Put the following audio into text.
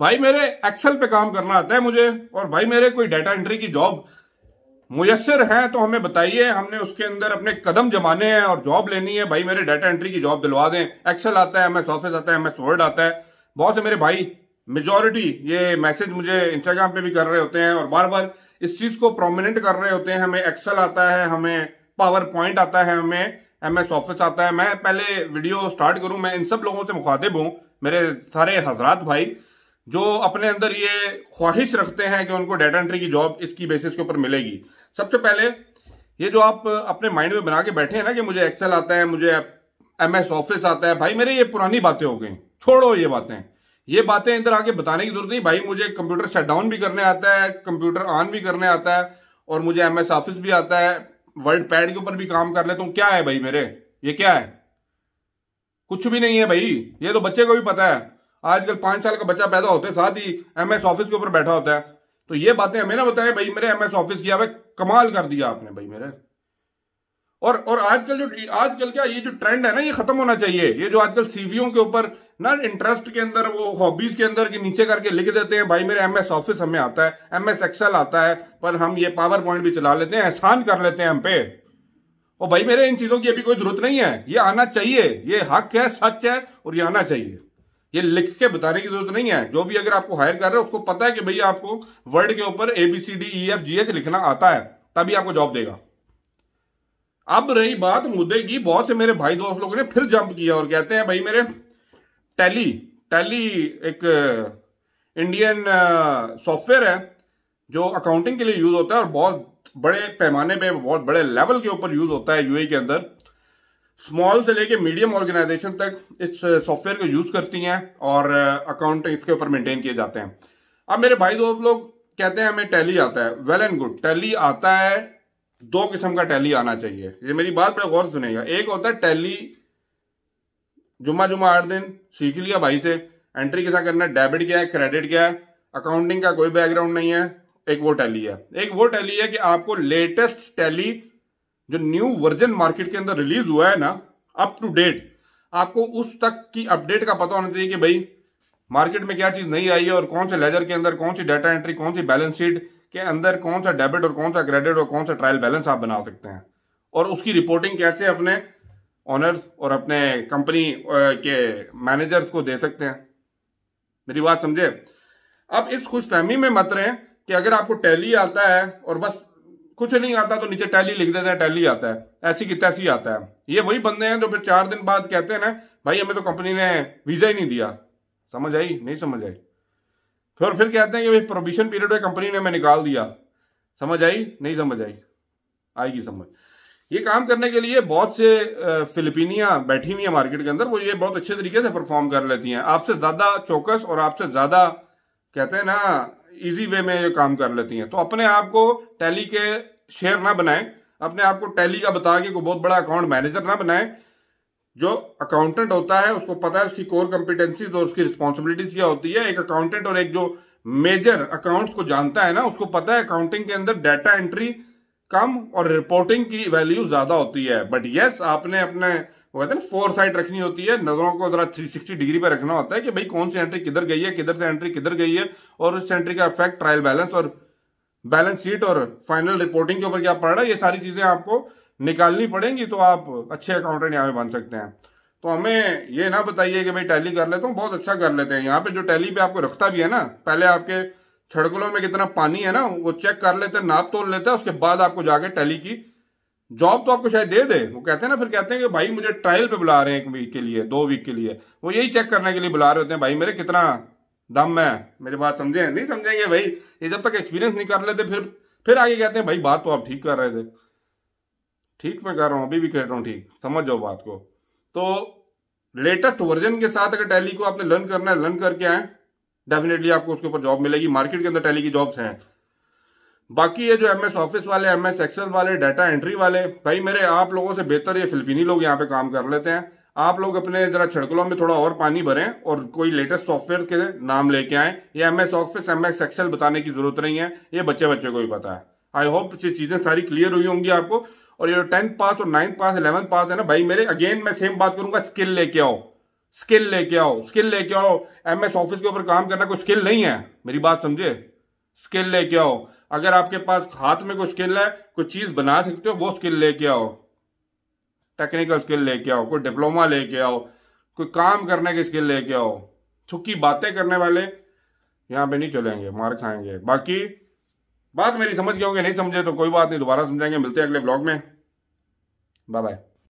भाई मेरे एक्सेल पे काम करना आता है मुझे और भाई मेरे कोई डाटा एंट्री की जॉब मुयसर है तो हमें बताइए हमने उसके अंदर अपने कदम जमाने हैं और जॉब लेनी है भाई मेरे डाटा एंट्री की जॉब दिलवा दें एक्सेल आता है एम एस ऑफिस आता है एम एस वर्ड आता है बहुत से मेरे भाई मेजोरिटी ये मैसेज मुझे इंस्टाग्राम पे भी कर रहे होते हैं और बार बार इस चीज को प्रोमिनेंट कर रहे होते हैं हमें एक्सेल आता है हमें पावर पॉइंट आता है हमें एम एस ऑफिस आता है मैं पहले वीडियो स्टार्ट करूं मैं इन सब लोगों से मुखातिब हूं मेरे सारे हजरात भाई जो अपने अंदर ये ख्वाहिश रखते हैं कि उनको डेटा एंट्री की जॉब इसकी बेसिस के ऊपर मिलेगी सबसे पहले ये जो आप अपने माइंड में बना के बैठे हैं ना कि मुझे एक्सेल आता है मुझे एम एस ऑफिस आता है भाई मेरे ये पुरानी बातें हो गई छोड़ो ये बातें ये बातें इधर आके बताने की जरूरत नहीं भाई मुझे कंप्यूटर शट डाउन भी करने आता है कंप्यूटर ऑन भी करने आता है और मुझे एम एस ऑफिस भी आता है वर्ल्ड पैड के ऊपर भी काम कर लेता हूँ क्या है भाई मेरे ये क्या है कुछ भी नहीं है भाई ये तो बच्चे को भी पता है आजकल पांच साल का बच्चा पैदा होता है साथ ही एमएस ऑफिस के ऊपर बैठा होता है तो ये बातें हमें ना बताएं भाई मेरे एमएस ऑफिस किया भाई कमाल कर दिया आपने भाई मेरे और और आजकल जो आजकल क्या ये जो ट्रेंड है ना ये खत्म होना चाहिए ये जो आजकल सीवीओ के ऊपर ना इंटरेस्ट के अंदर वो हॉबीज के अंदर के नीचे करके लिख देते हैं भाई मेरे एमएस ऑफिस हमें आता है एमएस एक्सेल आता है पर हम ये पावर पॉइंट भी चला लेते हैं एहसान कर लेते हैं हम पे और भाई मेरे इन चीजों की अभी कोई जरूरत नहीं है ये आना चाहिए ये हक है सच है और ये आना चाहिए ये लिख के बताने की जरूरत नहीं है जो भी अगर आपको हायर कर रहे हैं उसको पता है कि भाई आपको वर्ड के ऊपर A B C D E F G H लिखना आता है तभी आपको जॉब देगा अब रही बात मुद्दे की बहुत से मेरे भाई दोस्त लोगों ने फिर जंप किया और कहते हैं भाई मेरे टैली टैली एक इंडियन uh, सॉफ्टवेयर uh, है जो अकाउंटिंग के लिए यूज होता है और बहुत बड़े पैमाने पे बहुत बड़े लेवल के ऊपर यूज होता है यूए के अंदर स्मॉल से लेके मीडियम ऑर्गेनाइजेशन तक इस सॉफ्टवेयर को यूज करती हैं और अकाउंट इसके ऊपर मेंटेन किए जाते हैं अब मेरे भाई दोस्त लोग कहते हैं हमें टैली आता है वेल एंड गुड टैली आता है दो किस्म का टैली आना चाहिए ये मेरी बात बड़ा गौर सुनेगा एक होता है टैली जुमा जुमा आठ दिन सीख लिया भाई से एंट्री कैसा करना है डेबिट क्या है क्रेडिट क्या है अकाउंटिंग का कोई बैकग्राउंड नहीं है एक वो टैली है एक वो टैली है कि आपको लेटेस्ट टैली जो न्यू वर्जन मार्केट के अंदर रिलीज हुआ है ना अप टू डेट आपको उस तक की अपडेट का पता होना चाहिए कि भाई मार्केट में क्या चीज़ नहीं आई है और कौन से लेजर के अंदर कौन सी डाटा एंट्री कौन सी बैलेंस शीट के अंदर कौन सा डेबिट और कौन सा क्रेडिट और कौन सा ट्रायल बैलेंस आप बना सकते हैं और उसकी रिपोर्टिंग कैसे अपने ऑनर्स और अपने कंपनी के मैनेजर्स को दे सकते हैं मेरी बात समझे अब इस खुशफहमी में मत रहे कि अगर आपको टैली आता है और बस कुछ नहीं आता तो नीचे टैली लिख देते हैं टैली आता है ऐसी की तैसी आता है ये वही बंदे हैं जो फिर चार दिन बाद कहते हैं ना भाई हमें तो कंपनी ने वीजा ही नहीं दिया समझ आई नहीं समझ आई फिर फिर कहते हैं कि भाई प्रोविशन पीरियड में कंपनी ने हमें निकाल दिया समझ आई नहीं समझ आई आएगी समझ ये काम करने के लिए बहुत से फिलिपिनियां बैठी हुई हैं मार्केट के अंदर वो ये बहुत अच्छे तरीके से परफॉर्म कर लेती हैं आपसे ज़्यादा चौकस और आपसे ज़्यादा कहते हैं ना इजी वे में ये काम कर लेती हैं तो अपने आप को टैली के शेयर ना बनाएं अपने आप को टैली का बता के कोई बहुत बड़ा अकाउंट मैनेजर ना बनाएं जो अकाउंटेंट होता है उसको पता है उसकी कोर कम्पिटेंसीज और उसकी रिस्पॉन्सिबिलिटीज क्या होती है एक अकाउंटेंट और एक जो मेजर अकाउंट्स को जानता है ना उसको पता है अकाउंटिंग के अंदर डाटा एंट्री कम और रिपोर्टिंग की वैल्यू ज्यादा होती है बट यस yes, आपने अपने वो कहते हैं फोर साइड रखनी होती है नजरों को जरा 360 डिग्री पे रखना होता है कि भाई कौन सी एंट्री किधर गई है किधर से एंट्री किधर गई है और उस एंट्री का इफेक्ट ट्रायल बैलेंस और बैलेंस शीट और फाइनल रिपोर्टिंग के ऊपर क्या पड़ रहा है ये सारी चीजें आपको निकालनी पड़ेंगी तो आप अच्छे अकाउंटेंट यहाँ पे बन सकते हैं तो हमें ये ना बताइए कि भाई टैली कर लेते हैं बहुत अच्छा कर लेते हैं यहाँ पे जो टैली पे आपको रखता भी है ना पहले आपके छड़कुलों में कितना पानी है ना वो चेक कर लेते हैं नाप तोड़ लेते हैं उसके बाद आपको जाके टैली की जॉब तो आपको शायद दे दे वो कहते हैं ना फिर कहते हैं कि भाई मुझे ट्रायल पे बुला रहे हैं एक वीक के लिए दो वीक के लिए वो यही चेक करने के लिए बुला रहे होते हैं भाई मेरे कितना दम है मेरी बात समझे नहीं समझेंगे भाई ये जब तक एक्सपीरियंस नहीं कर लेते फिर फिर आगे कहते हैं भाई बात तो आप ठीक कर रहे थे ठीक मैं कर रहा हूँ अभी भी कह रहा हूँ ठीक समझ जाओ बात को तो लेटेस्ट वर्जन के साथ अगर टैली को आपने लर्न करना है लर्न करके आए डेफिनेटली आपको उसके ऊपर जॉब मिलेगी मार्केट के अंदर टैली की जॉब्स हैं बाकी ये जो एम एस ऑफिस वाले एम एस एक्सेल वाले डाटा एंट्री वाले भाई मेरे आप लोगों से बेहतर ये फिलिपिनी लोग यहाँ पे काम कर लेते हैं आप लोग अपने जरा छिड़कलों में थोड़ा और पानी भरें और कोई लेटेस्ट सॉफ्टवेयर के नाम लेके आए ये M S Office M S Excel बताने की जरूरत नहीं है ये बच्चे बच्चे को ही पता है आई होप ये चीजें सारी क्लियर हुई होंगी आपको और ये जो टेंथ पास और नाइन्थ पास इलेवंथ पास है ना भाई मेरे अगेन मैं सेम बात करूंगा स्किल लेके आओ स्किल लेके आओ स्किल लेके आओ एमएस ऑफिस के ऊपर काम करना कोई स्किल नहीं है मेरी बात समझे स्किल लेके आओ अगर आपके पास हाथ में कोई स्किल है कोई चीज बना सकते हो वो स्किल लेके आओ टेक्निकल स्किल लेके आओ कोई डिप्लोमा लेके आओ कोई काम करने की स्किल लेके आओ छुक्की बातें करने वाले यहाँ पे नहीं चलेंगे मार खाएंगे बाकी बात मेरी समझ गए होंगे नहीं समझे तो कोई बात नहीं दोबारा समझाएंगे मिलते हैं अगले ब्लॉग में बाय बाय